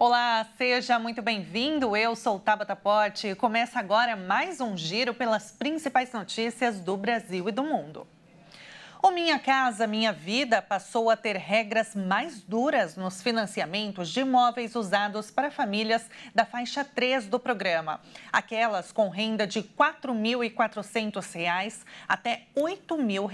Olá, seja muito bem-vindo. Eu sou Tabata Porte e começa agora mais um giro pelas principais notícias do Brasil e do mundo. O Minha Casa Minha Vida passou a ter regras mais duras nos financiamentos de imóveis usados para famílias da faixa 3 do programa. Aquelas com renda de R$ 4.400 até R$ 8.000.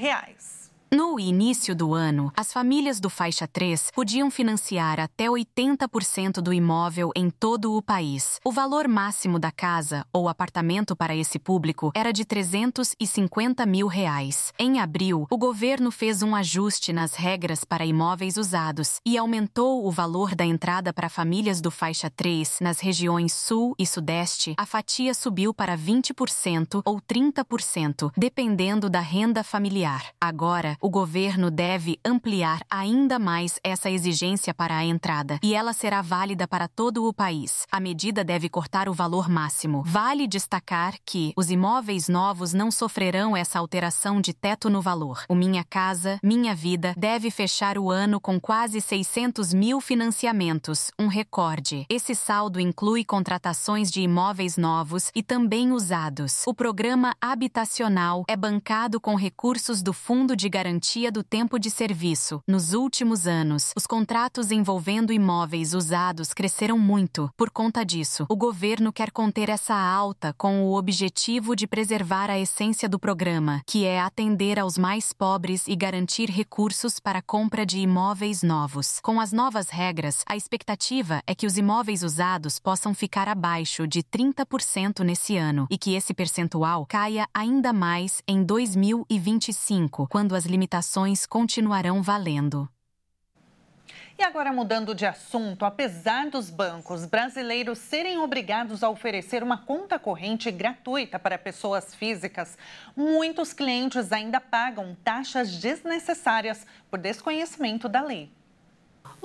No início do ano, as famílias do faixa 3 podiam financiar até 80% do imóvel em todo o país. O valor máximo da casa ou apartamento para esse público era de 350 mil reais. Em abril, o governo fez um ajuste nas regras para imóveis usados e aumentou o valor da entrada para famílias do faixa 3 nas regiões sul e sudeste. A fatia subiu para 20% ou 30%, dependendo da renda familiar. Agora, o governo deve ampliar ainda mais essa exigência para a entrada, e ela será válida para todo o país. A medida deve cortar o valor máximo. Vale destacar que os imóveis novos não sofrerão essa alteração de teto no valor. O Minha Casa, Minha Vida deve fechar o ano com quase 600 mil financiamentos, um recorde. Esse saldo inclui contratações de imóveis novos e também usados. O programa habitacional é bancado com recursos do Fundo de Garantia garantia do tempo de serviço. Nos últimos anos, os contratos envolvendo imóveis usados cresceram muito. Por conta disso, o governo quer conter essa alta com o objetivo de preservar a essência do programa, que é atender aos mais pobres e garantir recursos para a compra de imóveis novos. Com as novas regras, a expectativa é que os imóveis usados possam ficar abaixo de 30% nesse ano e que esse percentual caia ainda mais em 2025, quando as limitações continuarão valendo. E agora, mudando de assunto, apesar dos bancos brasileiros serem obrigados a oferecer uma conta corrente gratuita para pessoas físicas, muitos clientes ainda pagam taxas desnecessárias por desconhecimento da lei.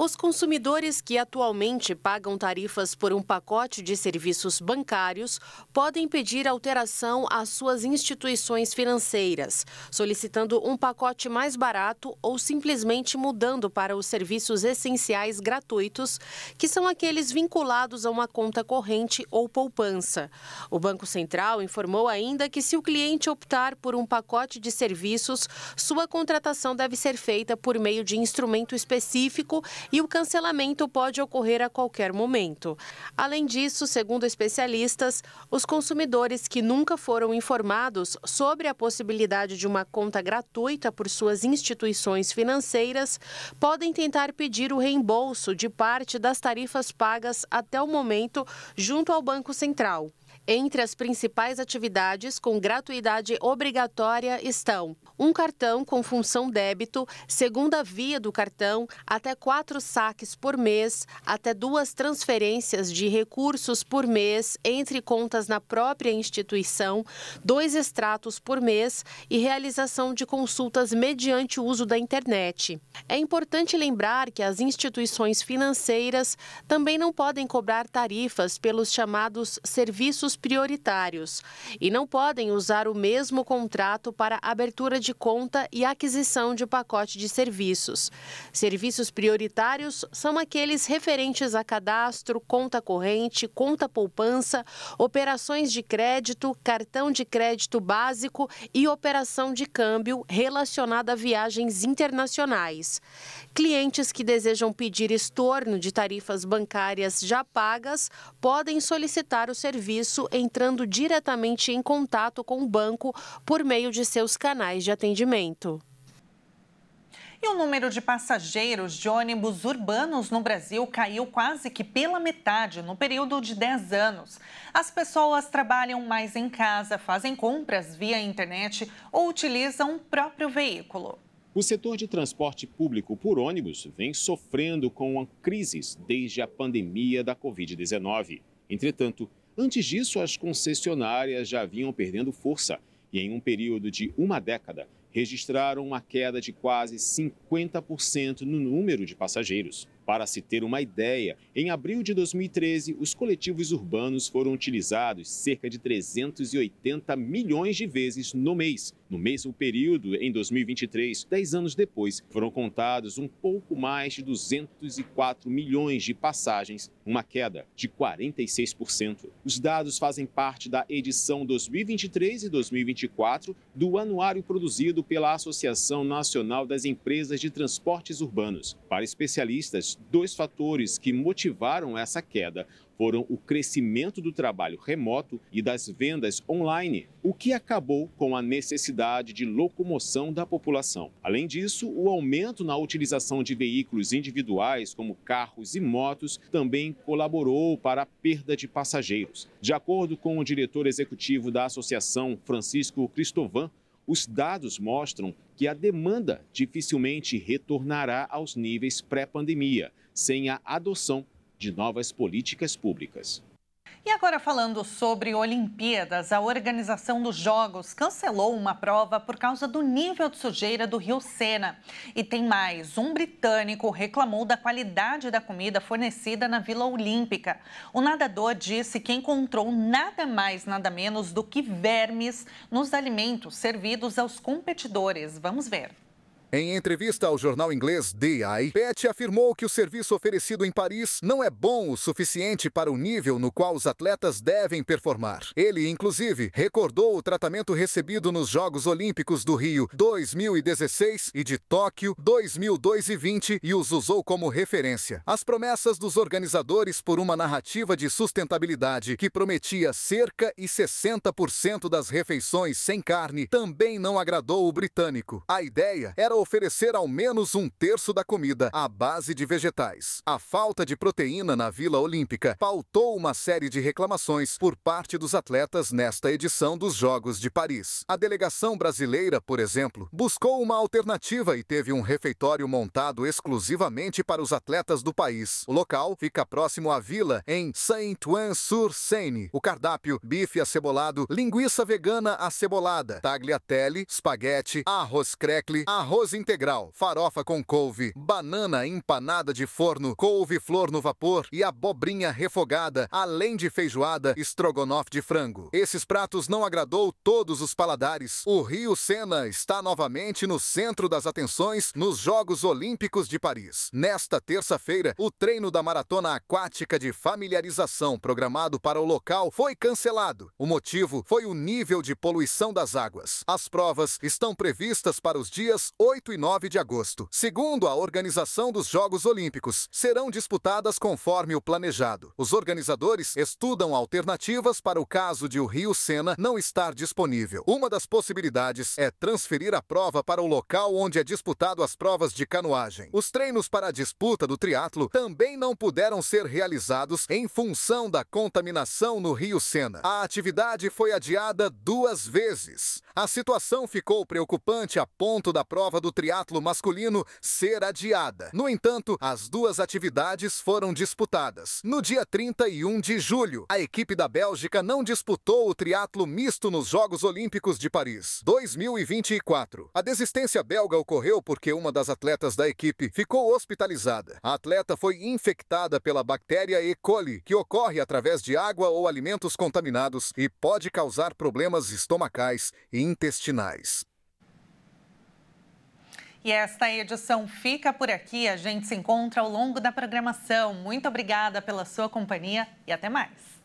Os consumidores que atualmente pagam tarifas por um pacote de serviços bancários podem pedir alteração às suas instituições financeiras, solicitando um pacote mais barato ou simplesmente mudando para os serviços essenciais gratuitos, que são aqueles vinculados a uma conta corrente ou poupança. O Banco Central informou ainda que, se o cliente optar por um pacote de serviços, sua contratação deve ser feita por meio de instrumento específico e o cancelamento pode ocorrer a qualquer momento. Além disso, segundo especialistas, os consumidores que nunca foram informados sobre a possibilidade de uma conta gratuita por suas instituições financeiras podem tentar pedir o reembolso de parte das tarifas pagas até o momento junto ao Banco Central. Entre as principais atividades com gratuidade obrigatória estão um cartão com função débito, segunda via do cartão, até quatro saques por mês, até duas transferências de recursos por mês entre contas na própria instituição, dois extratos por mês e realização de consultas mediante o uso da internet. É importante lembrar que as instituições financeiras também não podem cobrar tarifas pelos chamados serviços prioritários e não podem usar o mesmo contrato para abertura de conta e aquisição de pacote de serviços. Serviços prioritários são aqueles referentes a cadastro, conta corrente, conta poupança, operações de crédito, cartão de crédito básico e operação de câmbio relacionada a viagens internacionais. Clientes que desejam pedir estorno de tarifas bancárias já pagas podem solicitar o serviço isso entrando diretamente em contato com o banco por meio de seus canais de atendimento. E o número de passageiros de ônibus urbanos no Brasil caiu quase que pela metade no período de 10 anos. As pessoas trabalham mais em casa, fazem compras via internet ou utilizam o próprio veículo. O setor de transporte público por ônibus vem sofrendo com crises desde a pandemia da Covid-19. Entretanto, Antes disso, as concessionárias já vinham perdendo força e, em um período de uma década, registraram uma queda de quase 50% no número de passageiros. Para se ter uma ideia, em abril de 2013, os coletivos urbanos foram utilizados cerca de 380 milhões de vezes no mês. No mesmo período, em 2023, 10 anos depois, foram contados um pouco mais de 204 milhões de passagens, uma queda de 46%. Os dados fazem parte da edição 2023 e 2024 do anuário produzido pela Associação Nacional das Empresas de Transportes Urbanos. Para especialistas, dois fatores que motivaram essa queda foram o crescimento do trabalho remoto e das vendas online, o que acabou com a necessidade de locomoção da população. Além disso, o aumento na utilização de veículos individuais, como carros e motos, também colaborou para a perda de passageiros. De acordo com o diretor executivo da associação, Francisco Cristovan, os dados mostram que a demanda dificilmente retornará aos níveis pré-pandemia sem a adoção de novas políticas públicas. E agora falando sobre Olimpíadas, a organização dos Jogos cancelou uma prova por causa do nível de sujeira do rio Sena. E tem mais, um britânico reclamou da qualidade da comida fornecida na Vila Olímpica. O nadador disse que encontrou nada mais, nada menos do que vermes nos alimentos servidos aos competidores. Vamos ver. Em entrevista ao jornal inglês DI, Pet afirmou que o serviço oferecido em Paris não é bom o suficiente para o nível no qual os atletas devem performar. Ele, inclusive, recordou o tratamento recebido nos Jogos Olímpicos do Rio 2016 e de Tóquio 2020 e e os usou como referência. As promessas dos organizadores por uma narrativa de sustentabilidade que prometia cerca e 60% das refeições sem carne também não agradou o britânico. A ideia era oferecer ao menos um terço da comida à base de vegetais. A falta de proteína na Vila Olímpica pautou uma série de reclamações por parte dos atletas nesta edição dos Jogos de Paris. A delegação brasileira, por exemplo, buscou uma alternativa e teve um refeitório montado exclusivamente para os atletas do país. O local fica próximo à vila, em Saint-Ouen-sur-Seine. O cardápio, bife acebolado, linguiça vegana acebolada, tagliatelle, espaguete, arroz crecle, arroz arroz integral, farofa com couve, banana empanada de forno, couve-flor no vapor e abobrinha refogada, além de feijoada, estrogonofe de frango. Esses pratos não agradou todos os paladares. O Rio Sena está novamente no centro das atenções nos Jogos Olímpicos de Paris. Nesta terça-feira, o treino da maratona aquática de familiarização programado para o local foi cancelado. O motivo foi o nível de poluição das águas. As provas estão previstas para os dias 8 8 e 9 de agosto. Segundo a organização dos Jogos Olímpicos, serão disputadas conforme o planejado. Os organizadores estudam alternativas para o caso de o Rio Sena não estar disponível. Uma das possibilidades é transferir a prova para o local onde é disputado as provas de canoagem. Os treinos para a disputa do triatlo também não puderam ser realizados em função da contaminação no Rio Sena. A atividade foi adiada duas vezes. A situação ficou preocupante a ponto da prova do do triatlo masculino ser adiada. No entanto, as duas atividades foram disputadas. No dia 31 de julho, a equipe da Bélgica não disputou o triatlo misto nos Jogos Olímpicos de Paris 2024. A desistência belga ocorreu porque uma das atletas da equipe ficou hospitalizada. A atleta foi infectada pela bactéria E. coli, que ocorre através de água ou alimentos contaminados e pode causar problemas estomacais e intestinais. E esta edição fica por aqui. A gente se encontra ao longo da programação. Muito obrigada pela sua companhia e até mais.